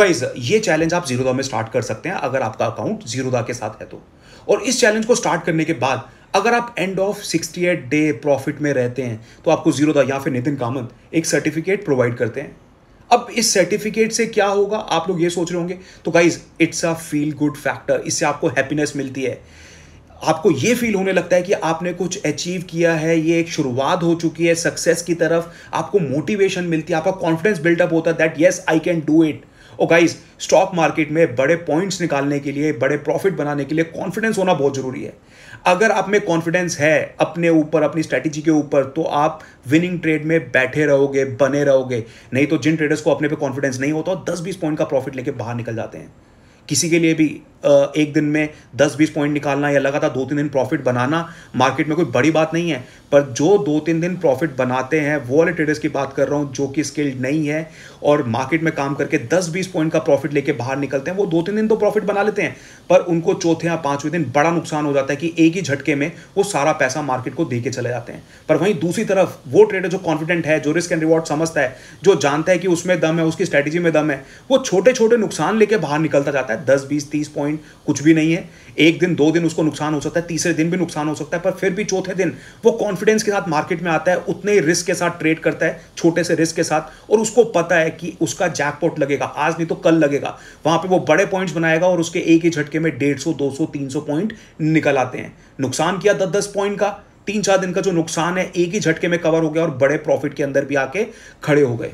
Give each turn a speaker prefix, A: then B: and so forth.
A: guys ये challenge आप जीरोदा में स्टार्ट कर सकते हैं अगर आपका अकाउंट जीरोदा के साथ है तो और इस चैलेंज को स्टार्ट करने के बाद अगर आप एंड ऑफ 68 डे प्रॉफिट में रहते हैं तो आपको जीरोदा या फिर नितिन कामत एक सर्टिफिकेट प्रोवाइड करते हैं अब इस सर्टिफिकेट से क्या होगा आप लोग ये सोच रहे होंगे तो guys it's a feel good factor इससे आपको हैप्पीनेस मिलती है आपको ये फील होने लगता है कि आपने कुछ अचीव किया है ये एक शुरुआत हो चुकी है सक्सेस की तरफ आपको मोटिवेशन मिलती है आपका कॉन्फिडेंस बिल्डअप होता है that yes I can do it और गाइज स्टॉक मार्केट में बड़े पॉइंट्स निकालने के लिए बड़े प्रॉफिट बनाने के लिए कॉन्फिडेंस होना बहुत ज़रूरी है अगर आप में कॉन्फिडेंस है अपने ऊपर अपनी स्ट्रैटेजी के ऊपर तो आप विनिंग ट्रेड में बैठे रहोगे बने रहोगे नहीं तो जिन ट्रेडर्स को अपने पे कॉन्फिडेंस नहीं होता दस बीस पॉइंट का प्रॉफिट लेके बाहर निकल जाते हैं किसी के लिए भी एक दिन में 10-20 पॉइंट निकालना या लगातार दो तीन दिन प्रॉफिट बनाना मार्केट में कोई बड़ी बात नहीं है पर जो दो तीन दिन प्रॉफिट बनाते हैं वो वाले ट्रेडर्स की बात कर रहा हूँ जो कि स्किल्ड नहीं है और मार्केट में काम करके 10-20 पॉइंट का प्रॉफिट लेके बाहर निकलते हैं वो दो तीन दिन तो प्रॉफिट बना लेते हैं पर उनको चौथे या पाँचवें दिन बड़ा नुकसान हो जाता है कि एक ही झटके में वो सारा पैसा मार्केट को दे के चले जाते हैं पर वहीं दूसरी तरफ वो ट्रेडर जो कॉन्फिडेंट है जो रिस्क एंड रिवॉर्ड समझता है जो जानता है कि उसमें दम है उसकी स्ट्रैटेजी में दम है वो छोटे छोटे नुकसान लेके बाहर निकलता जाता है दस बीस तीस पॉइंट टाइम कुछ भी नहीं है एक दिन दो दिन उसको नुकसान हो सकता है तीसरे दिन भी नुकसान हो सकता है पर फिर भी चौथे दिन वो कॉन्फिडेंस के साथ मार्केट में आता है उतने ही रिस्क के साथ ट्रेड करता है छोटे से रिस्क के साथ और उसको पता है कि उसका जैकपॉट लगेगा आज नहीं तो कल लगेगा वहां पे वो बड़े पॉइंट्स बनाएगा और उसके एक ही झटके में डेढ़ सौ दो सौ तीन सौ पॉइंट निकल आते हैं नुकसान किया दस दस पॉइंट का तीन चार दिन का जो नुकसान है एक ही झटके में कवर हो गया और बड़े प्रॉफिट के अंदर भी आके खड़े हो गए